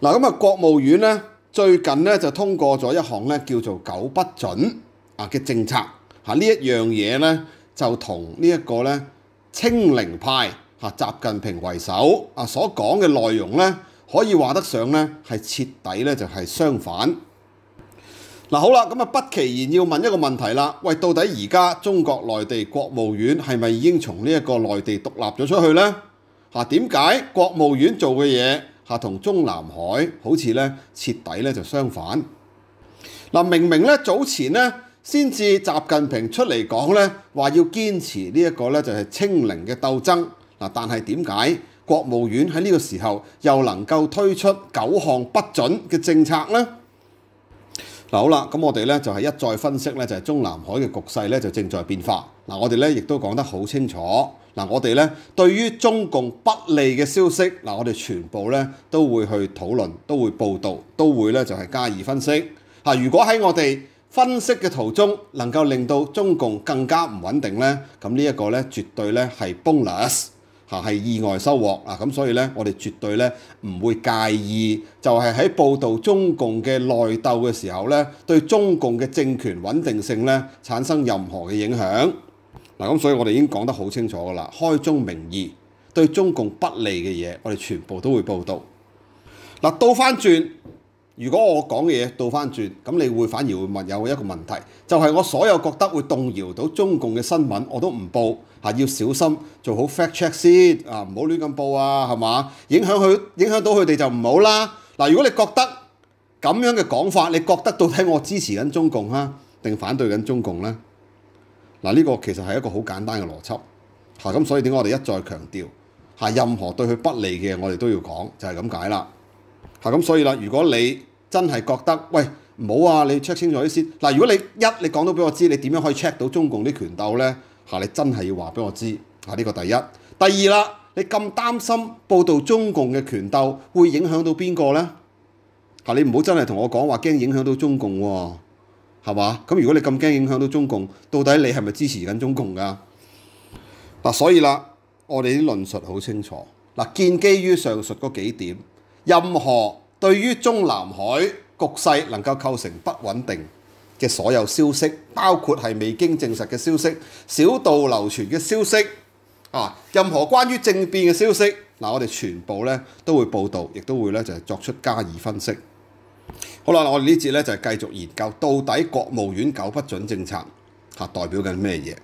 嗱咁啊，國務院咧最近咧就通過咗一項咧叫做九不准啊嘅政策嚇，呢一樣嘢咧就同呢一個咧清零派嚇習近平為首啊所講嘅內容咧，可以話得上咧係徹底咧就係相反。嗱好啦，咁啊不其然要問一個問題啦，喂，到底而家中國內地國務院係咪已經從呢一個內地獨立咗出去咧？嚇點解國務院做嘅嘢？嚇同中南海好似咧徹底咧就相反。嗱明明咧早前咧先至習近平出嚟講咧話要堅持呢一個咧就係清零嘅鬥爭。嗱但係點解國務院喺呢個時候又能夠推出九項不准嘅政策呢？嗱好啦，咁我哋咧就係一再分析咧就係中南海嘅局勢咧就正在變化。嗱我哋咧亦都講得好清楚。嗱，我哋咧對於中共不利嘅消息，嗱我哋全部咧都會去討論，都會報導，都會咧就係加以分析。嚇，如果喺我哋分析嘅途中能夠令到中共更加唔穩定咧，咁呢一個咧絕對咧係 bonus 嚇，係意外收穫啊！咁所以咧，我哋絕對咧唔會介意，就係喺報導中共嘅內鬥嘅時候咧，對中共嘅政權穩定性咧產生任何嘅影響。咁所以，我哋已經講得好清楚㗎啦。開中明義，對中共不利嘅嘢，我哋全部都會報道。嗱，倒翻轉，如果我講嘅嘢倒翻轉，咁你會反而會問有一個問題，就係我所有覺得會動搖到中共嘅新聞，我都唔報嚇，要小心做好 fact check 先啊，唔好亂咁報啊，係嘛？影響佢影響到佢哋就唔好啦。嗱，如果你覺得咁樣嘅講法，你覺得到底我支持緊中共啊，定反對緊中共咧？嗱，呢個其實係一個好簡單嘅邏輯，嚇咁所以點解我哋一再強調嚇？任何對佢不利嘅我哋都要講，就係咁解啦。嚇咁所以啦，如果你真係覺得喂唔好啊，你 check 清楚啲先。嗱，如果你一你講到俾我知，你點樣可以 check 到中共啲權鬥咧？嚇你真係要話俾我知嚇呢個第一。第二啦，你咁擔心報導中共嘅權鬥會影響到邊個咧？你唔好真係同我講話驚影響到中共喎。係嘛？咁如果你咁驚影響到中共，到底你係咪支持緊中共㗎？嗱，所以啦，我哋啲論述好清楚。嗱，建基於上述嗰幾點，任何對於中南海局勢能夠構成不穩定嘅所有消息，包括係未經證實嘅消息、小道流傳嘅消息啊，任何關於政變嘅消息，嗱，我哋全部咧都會報導，亦都會咧就係作出加以分析。好啦，我哋呢節咧就係繼續研究到底國務院九不准政策嚇代表緊咩嘢？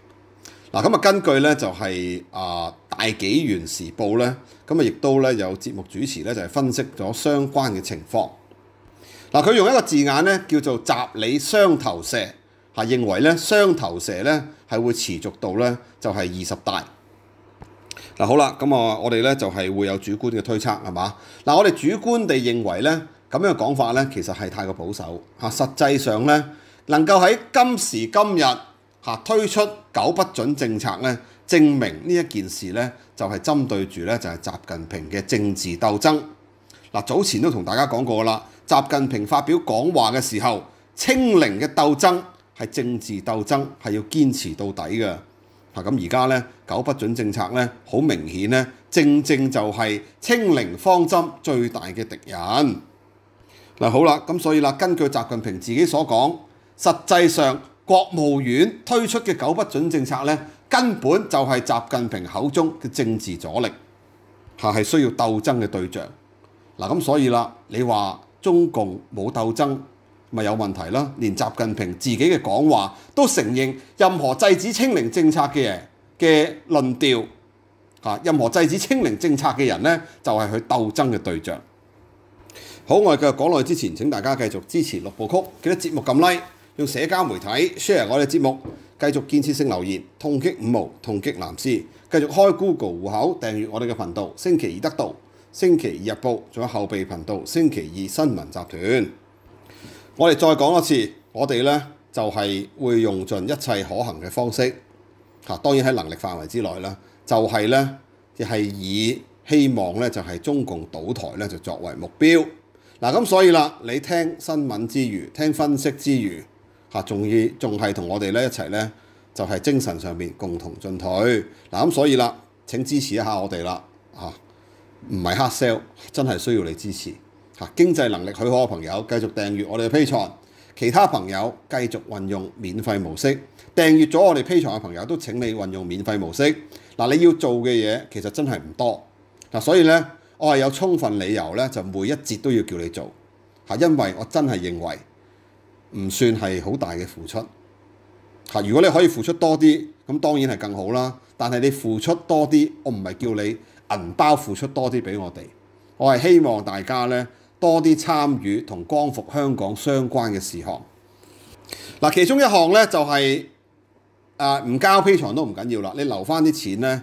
嗱，咁啊根據咧就係啊《大紀元時報》咧，咁啊亦都咧有節目主持咧就係分析咗相關嘅情況。嗱，佢用一個字眼咧叫做集理雙頭蛇，嚇，認為咧雙頭蛇咧係會持續到咧就係二十大。嗱，好啦，咁啊我哋咧就係會有主觀嘅推測係嘛？嗱，我哋主觀地認為咧。咁樣講法咧，其實係太過保守嚇。實際上咧，能夠喺今時今日嚇推出九不准政策咧，證明呢一件事咧就係針對住咧就係習近平嘅政治鬥爭嗱。早前都同大家講過啦，習近平發表講話嘅時候，清零嘅鬥爭係政治鬥爭，係要坚持到底嘅。嗱，咁而家咧九不准政策咧好明顯咧，正正就係清零方針最大嘅敵人。嗱好啦，咁所以啦，根據習近平自己所講，實際上國務院推出嘅九不准政策咧，根本就係習近平口中嘅政治阻力，嚇係需要鬥爭嘅對象。嗱咁所以啦，你話中共冇鬥爭咪有問題啦？連習近平自己嘅講話都承認，任何制止清零政策嘅嘅論調嚇，任何制止清零政策嘅人咧，就係佢鬥爭嘅對象。好外嘅港內之前，請大家繼續支持六部曲，記得節目撳 like，用社交媒體 share 我哋节節目，繼續建設性留言，痛擊五毛，痛擊男丝，繼續開 Google 户口訂閱我哋嘅頻道。星期二得到，星期二日報，仲有後備頻道星期二新聞集團。我哋再講一次，我哋咧就係會用盡一切可行嘅方式吓，當然喺能力範圍之內啦，就係咧亦係以希望咧就係中共倒台咧就作為目標。嗱咁所以啦，你聽新聞之餘，聽分析之餘，嚇仲要仲係同我哋咧一齊咧，就係精神上面共同進退。嗱咁所以啦，請支持一下我哋啦，嚇唔係黑 sell，真係需要你支持嚇。經濟能力許可嘅朋友繼續訂閱我哋嘅 P 財，其他朋友繼續運用免費模式。訂閱咗我哋 P 財嘅朋友都請你運用免費模式。嗱你要做嘅嘢其實真係唔多。嗱所以咧。我係有充分理由咧，就每一節都要叫你做，嚇，因為我真係認為唔算係好大嘅付出，嚇。如果你可以付出多啲，咁當然係更好啦。但係你付出多啲，我唔係叫你銀包付出多啲俾我哋，我係希望大家咧多啲參與同光復香港相關嘅事項。嗱，其中一項咧就係啊，唔交披床都唔緊要啦，你留翻啲錢咧。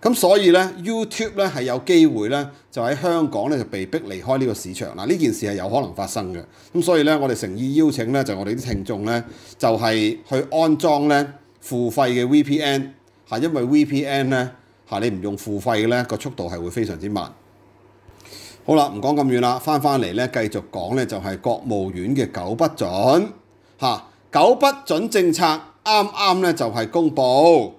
咁所以咧，YouTube 咧係有機會咧，就喺香港咧就被逼離開呢個市場嗱，呢件事係有可能發生嘅。咁所以咧，我哋誠意邀請咧，就我哋啲聽眾咧，就係去安裝咧付費嘅 VPN，係因為 VPN 咧嚇你唔用付費嘅咧，個速度係會非常之慢。好啦，唔講咁遠啦，翻返嚟咧，繼續講咧就係國務院嘅九不准嚇，九不准政策啱啱咧就係公佈。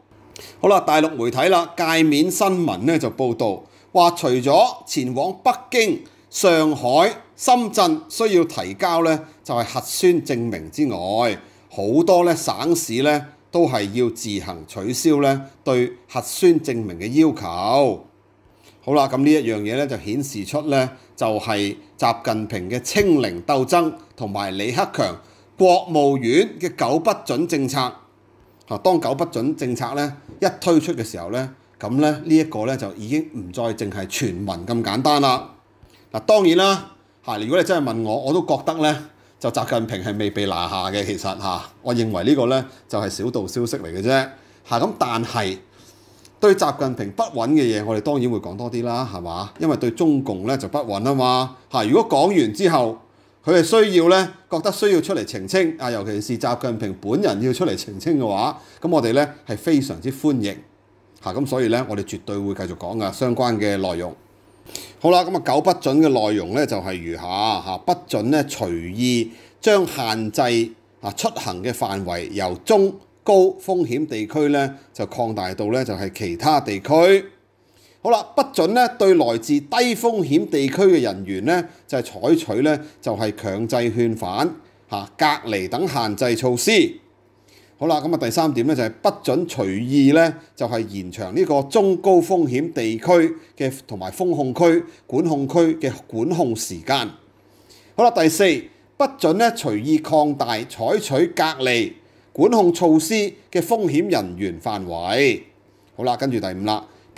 好啦，大陸媒體啦，界面新聞咧就報導話，除咗前往北京、上海、深圳需要提交咧就係核酸證明之外，好多咧省市咧都係要自行取消咧對核酸證明嘅要求。好啦，咁呢一樣嘢咧就顯示出咧就係習近平嘅清零鬥爭同埋李克強國務院嘅九不准政策。嚇，當九不准政策咧一推出嘅時候咧，咁咧呢一個咧就已經唔再淨係傳聞咁簡單啦。嗱，當然啦，嚇！如果你真係問我，我都覺得咧，就習近平係未被拿下嘅，其實嚇，我認為呢個咧就係小道消息嚟嘅啫。嚇咁，但係對習近平不穩嘅嘢，我哋當然會講多啲啦，係嘛？因為對中共咧就不穩啊嘛。嚇！如果講完之後，佢係需要咧，覺得需要出嚟澄清啊，尤其是習近平本人要出嚟澄清嘅話，咁我哋咧係非常之歡迎嚇，咁所以咧我哋絕對會繼續講噶相關嘅內容。好啦，咁啊，九不准嘅內容咧就係如下嚇，不准咧隨意將限制啊出行嘅範圍由中高風險地區咧就擴大到咧就係其他地區。好啦，不准咧對來自低風險地區嘅人員咧，就係採取咧就係強制勸返、嚇隔離等限制措施。好啦，咁啊第三點咧就係不准隨意咧就係延長呢個中高風險地區嘅同埋封控區、管控區嘅管控時間。好啦，第四，不准咧隨意擴大採取隔離管控措施嘅風險人員範圍。好啦，跟住第五啦。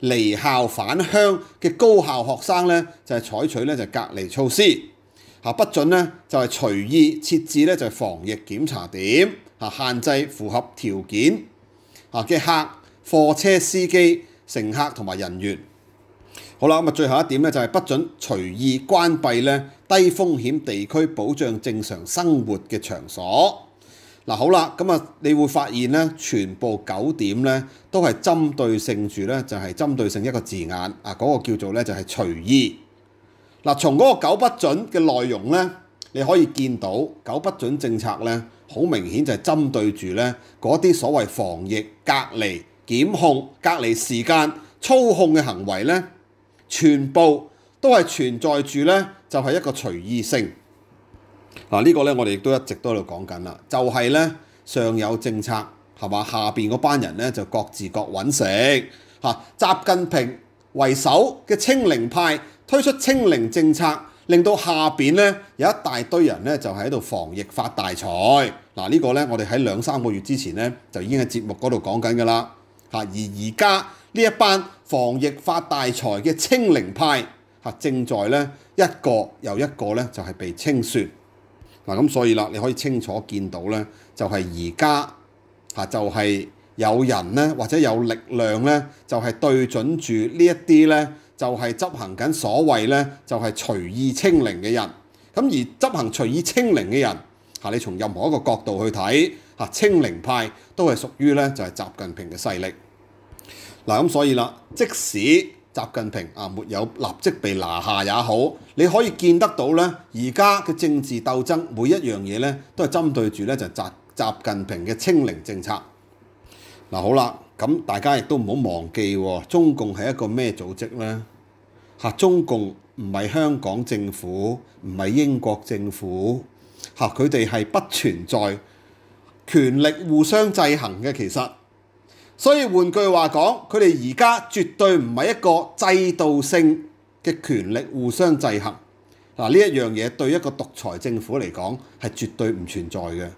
離校返鄉嘅高校學生呢，就係採取呢就隔離措施嚇，不准呢，就係隨意設置呢就防疫檢查點嚇，限制符合條件嚇嘅客貨車司機乘客同埋人員。好啦，咁啊最後一點呢，就係不准隨意關閉呢低風險地區保障正常生活嘅場所。嗱好啦，咁啊，你會發現咧，全部九點咧都係針對性住咧，就係針對性一個字眼啊，嗰個叫做咧就係隨意。嗱，從嗰個九不准嘅內容咧，你可以見到九不准政策咧，好明顯就係針對住咧嗰啲所謂防疫隔離檢控隔離時間操控嘅行為咧，全部都係存在住咧，就係一個隨意性。嗱，呢個咧，我哋亦都一直都喺度講緊啦，就係咧上有政策係嘛，下邊嗰班人咧就各自各揾食嚇。習近平為首嘅清零派推出清零政策，令到下邊咧有一大堆人咧就喺度防疫發大財。嗱，呢個咧我哋喺兩三個月之前咧就已經喺節目嗰度講緊㗎啦嚇。而而家呢一班防疫發大財嘅清零派正在咧一個又一個咧就係被清算。嗱咁所以啦，你可以清楚見到咧，就係而家嚇就係有人咧，或者有力量咧，就係對準住呢一啲咧，就係執行緊所謂咧，就係隨意清零嘅人。咁而執行隨意清零嘅人嚇，你從任何一個角度去睇嚇，清零派都係屬於咧，就係習近平嘅勢力。嗱咁所以啦，即使習近平啊，沒有立即被拿下也好，你可以見得到咧。而家嘅政治鬥爭，每一樣嘢咧，都係針對住咧就習習近平嘅清零政策。嗱，好啦，咁大家亦都唔好忘記，中共係一個咩組織咧？嚇，中共唔係香港政府，唔係英國政府，嚇佢哋係不存在權力互相制衡嘅，其實。所以換句話講，佢哋而家絕對唔係一個制度性嘅權力互相制衡嗱。呢一樣嘢對一個獨裁政府嚟講係絕對唔存在嘅。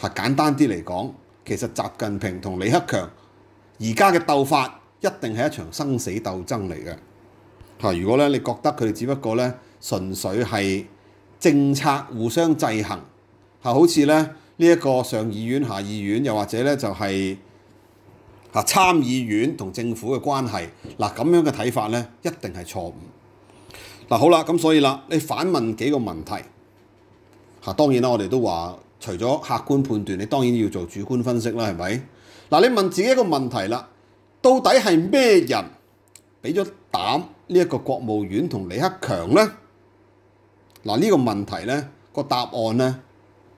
係簡單啲嚟講，其實習近平同李克強而家嘅鬥法一定係一場生死鬥爭嚟嘅。係如果咧，你覺得佢哋只不過咧純粹係政策互相制衡，係好似咧呢一個上議院下議院，又或者咧就係。啊參議院同政府嘅關係，嗱咁樣嘅睇法咧，一定係錯誤。嗱好啦，咁所以啦，你反問幾個問題。嚇當然啦，我哋都話除咗客觀判斷，你當然要做主觀分析啦，係咪？嗱你問自己一個問題啦，到底係咩人俾咗膽呢一個國務院同李克強咧？嗱呢個問題咧，個答案咧。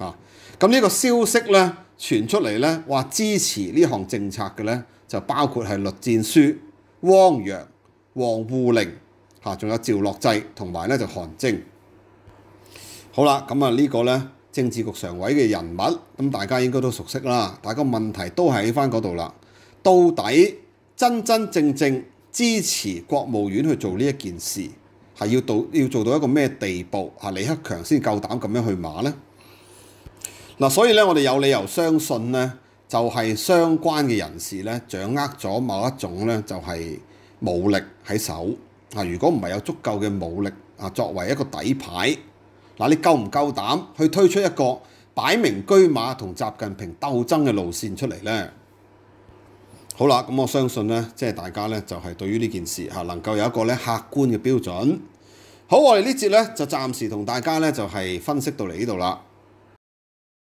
啊！咁呢個消息咧傳出嚟咧，哇！支持呢項政策嘅咧就包括係栗戰書、汪洋、黃霧寧嚇，仲有趙樂際同埋咧就韓正。好啦，咁啊呢個咧政治局常委嘅人物，咁大家應該都熟悉啦。但個問題都喺翻嗰度啦，到底真真正正支持國務院去做呢一件事，係要到要做到一個咩地步嚇？李克強先夠膽咁樣去馬咧？嗱，所以咧，我哋有理由相信咧，就係相關嘅人士咧，掌握咗某一種咧，就係武力喺手啊！如果唔係有足夠嘅武力啊，作為一個底牌，嗱，你夠唔夠膽去推出一個擺明居馬同習近平鬥爭嘅路線出嚟咧？好啦，咁我相信咧，即係大家咧，就係對於呢件事嚇能夠有一個咧客觀嘅標準。好，我哋呢節咧就暫時同大家咧就係分析到嚟呢度啦。